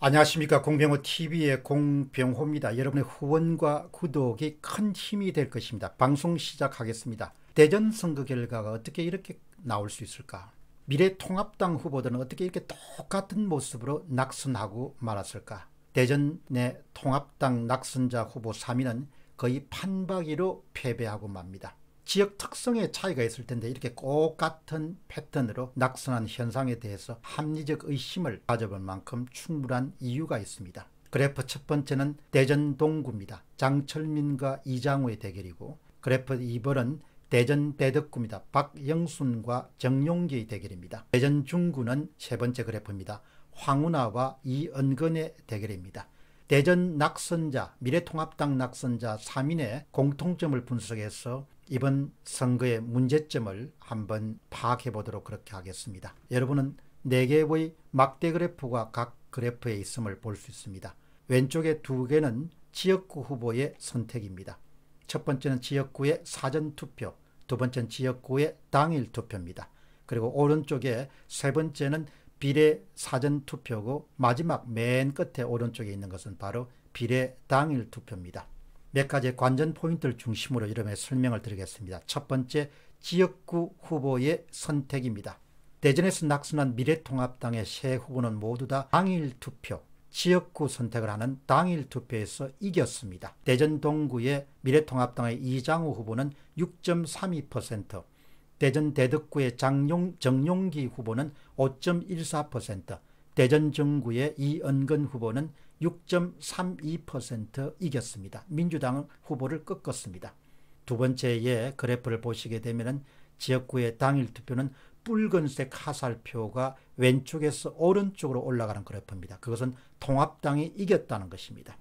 안녕하십니까 공병호 TV의 공병호입니다. 여러분의 후원과 구독이 큰 힘이 될 것입니다. 방송 시작하겠습니다. 대전 선거 결과가 어떻게 이렇게 나올 수 있을까? 미래통합당 후보들은 어떻게 이렇게 똑같은 모습으로 낙선하고 말았을까? 대전 내 통합당 낙선자 후보 3위는 거의 판박이로 패배하고 맙니다. 지역 특성의 차이가 있을 텐데 이렇게 꼭 같은 패턴으로 낙선한 현상에 대해서 합리적 의심을 가져볼 만큼 충분한 이유가 있습니다. 그래프 첫 번째는 대전 동구입니다. 장철민과 이장우의 대결이고 그래프 2번은 대전 대덕구입니다. 박영순과 정용기의 대결입니다. 대전 중구는 세 번째 그래프입니다. 황운하와 이은근의 대결입니다. 대전 낙선자, 미래통합당 낙선자 3인의 공통점을 분석해서 이번 선거의 문제점을 한번 파악해 보도록 그렇게 하겠습니다. 여러분은 4개의 막대 그래프가 각 그래프에 있음을 볼 수 있습니다. 왼쪽에 2 개는 지역구 후보의 선택입니다. 첫 번째는 지역구의 사전투표, 두 번째는 지역구의 당일투표입니다. 그리고 오른쪽에 세 번째는 비례 사전 투표고 마지막 맨 끝에 오른쪽에 있는 것은 바로 비례 당일 투표입니다. 몇 가지 관전 포인트를 중심으로 이름에 설명을 드리겠습니다. 첫 번째, 지역구 후보의 선택입니다. 대전에서 낙선한 미래통합당의 세 후보는 모두 다 당일 투표, 지역구 선택을 하는 당일 투표에서 이겼습니다. 대전 동구의 미래통합당의 이장우 후보는 6.32%, 대전 대덕구의 장용, 정용기 후보는 5.14%, 대전 정구의 이은근 후보는 6.32% 이겼습니다. 민주당 후보를 꺾었습니다. 두 번째의 그래프를 보시게 되면 지역구의 당일 투표는 붉은색 하살표가 왼쪽에서 오른쪽으로 올라가는 그래프입니다. 그것은 통합당이 이겼다는 것입니다.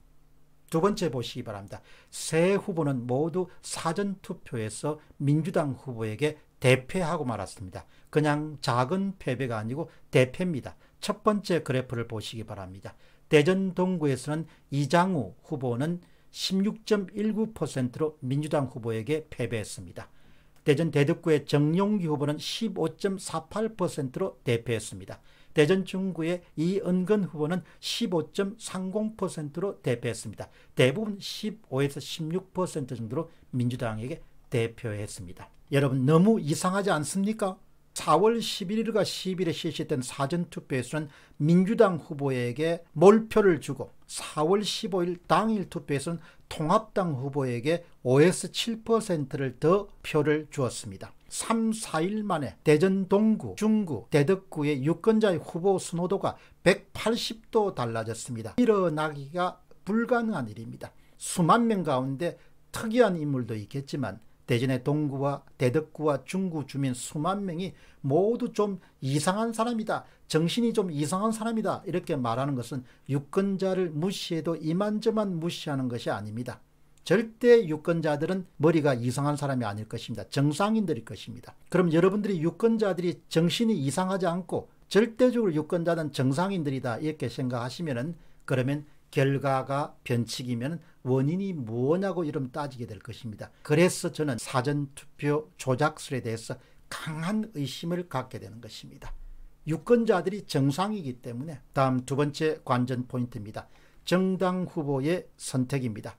두 번째 보시기 바랍니다. 세 후보는 모두 사전투표에서 민주당 후보에게 대패하고 말았습니다. 그냥 작은 패배가 아니고 대패입니다. 첫 번째 그래프를 보시기 바랍니다. 대전 동구에서는 이장우 후보는 16.19%로 민주당 후보에게 패배했습니다. 대전 대덕구의 정용기 후보는 15.48%로 대패했습니다. 대전 중구의 이은근 후보는 15.30%로 대패했습니다. 대부분 15에서 16% 정도로 민주당에게 대표했습니다. 여러분 너무 이상하지 않습니까? 4월 11일과 10일에 실시된 사전투표에서는 민주당 후보에게 몰표를 주고 4월 15일 당일 투표에서는 통합당 후보에게 5에 7%를 더 표를 주었습니다. 3, 4일 만에 대전 동구, 중구, 대덕구의 유권자의 후보 선호도가 180도 달라졌습니다. 일어나기가 불가능한 일입니다. 수만 명 가운데 특이한 인물도 있겠지만 대전의 동구와 대덕구와 중구 주민 수만 명이 모두 좀 이상한 사람이다. 정신이 좀 이상한 사람이다. 이렇게 말하는 것은 유권자를 무시해도 이만저만 무시하는 것이 아닙니다. 절대 유권자들은 머리가 이상한 사람이 아닐 것입니다. 정상인들일 것입니다. 그럼 여러분들이 유권자들이 정신이 이상하지 않고 절대적으로 유권자는 정상인들이다 이렇게 생각하시면은 그러면 결과가 변칙이면 원인이 뭐냐고 이름 따지게 될 것입니다. 그래서 저는 사전투표 조작술에 대해서 강한 의심을 갖게 되는 것입니다. 유권자들이 정상이기 때문에 다음 두 번째 관전 포인트입니다. 정당 후보의 선택입니다.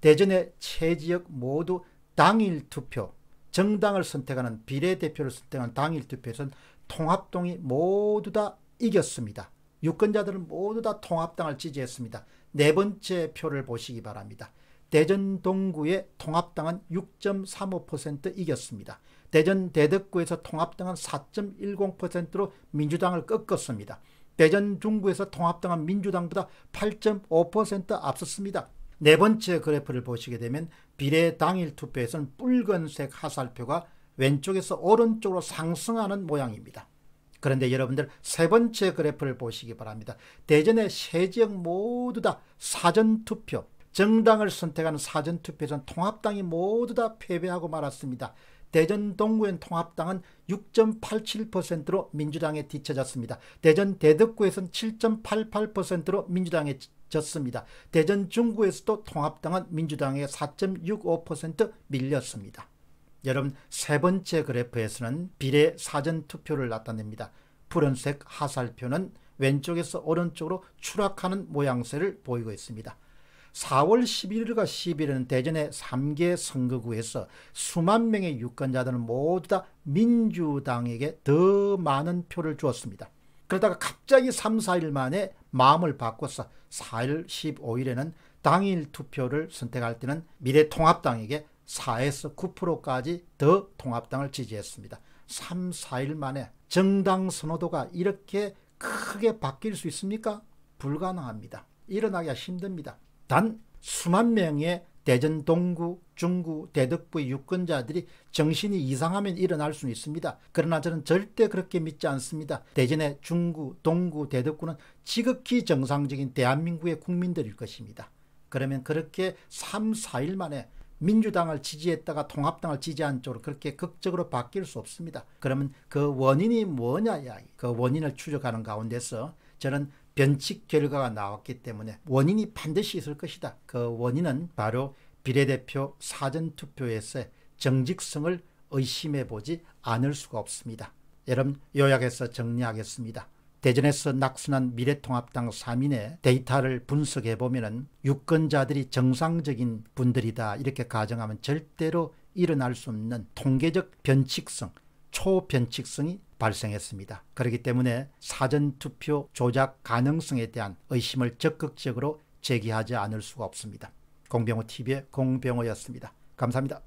대전의 최지역 모두 당일 투표, 정당을 선택하는 비례대표를 선택한 당일 투표에서는 통합동이 모두 다 이겼습니다. 유권자들은 모두 다 통합당을 지지했습니다. 네 번째 표를 보시기 바랍니다. 대전 동구의 통합당은 6.35% 이겼습니다. 대전 대덕구에서 통합당은 4.10%로 민주당을 꺾었습니다. 대전 중구에서 통합당은 민주당보다 8.5% 앞섰습니다. 네 번째 그래프를 보시게 되면 비례 당일 투표에서는 붉은색 하살표가 왼쪽에서 오른쪽으로 상승하는 모양입니다. 그런데 여러분들 세 번째 그래프를 보시기 바랍니다. 대전의 세 지역 모두 다 사전투표, 정당을 선택하는 사전투표에서 통합당이 모두 다 패배하고 말았습니다. 대전 동구의 통합당은 6.87%로 민주당에 뒤쳐졌습니다 대전 대덕구에서는 7.88%로 민주당에 졌습니다. 대전 중구에서도 통합당은 민주당에 4.65% 밀렸습니다. 여러분 세 번째 그래프에서는 비례 사전 투표를 나타냅니다. 푸른색 하살표는 왼쪽에서 오른쪽으로 추락하는 모양새를 보이고 있습니다. 4월 11일과 12일은 대전의 3개 선거구에서 수만 명의 유권자들은 모두 다 민주당에게 더 많은 표를 주었습니다. 그러다가 갑자기 3, 4일 만에 마음을 바꿔서 4일, 15일에는 당일 투표를 선택할 때는 미래통합당에게 4에서 9%까지 더 통합당을 지지했습니다. 3, 4일 만에 정당 선호도가 이렇게 크게 바뀔 수 있습니까? 불가능합니다. 일어나기가 힘듭니다. 단 수만 명의 대전 동구, 중구, 대덕부의 유권자들이 정신이 이상하면 일어날 수는 있습니다. 그러나 저는 절대 그렇게 믿지 않습니다. 대전의 중구, 동구, 대덕구는 지극히 정상적인 대한민국의 국민들일 것입니다. 그러면 그렇게 3, 4일 만에 민주당을 지지했다가 통합당을 지지한 쪽으로 그렇게 극적으로 바뀔 수 없습니다. 그러면 그 원인이 뭐냐 이야기. 그 원인을 추적하는 가운데서 저는 변칙 결과가 나왔기 때문에 원인이 반드시 있을 것이다. 그 원인은 바로 비례대표 사전투표에서 정직성을 의심해 보지 않을 수가 없습니다. 여러분 요약해서 정리하겠습니다. 대전에서 낙선한 미래통합당 3인의 데이터를 분석해보면 유권자들이 정상적인 분들이다 이렇게 가정하면 절대로 일어날 수 없는 통계적 변칙성, 초변칙성이 발생했습니다. 그렇기 때문에 사전투표 조작 가능성에 대한 의심을 적극적으로 제기하지 않을 수가 없습니다. 공병호TV의 공병호였습니다. 감사합니다.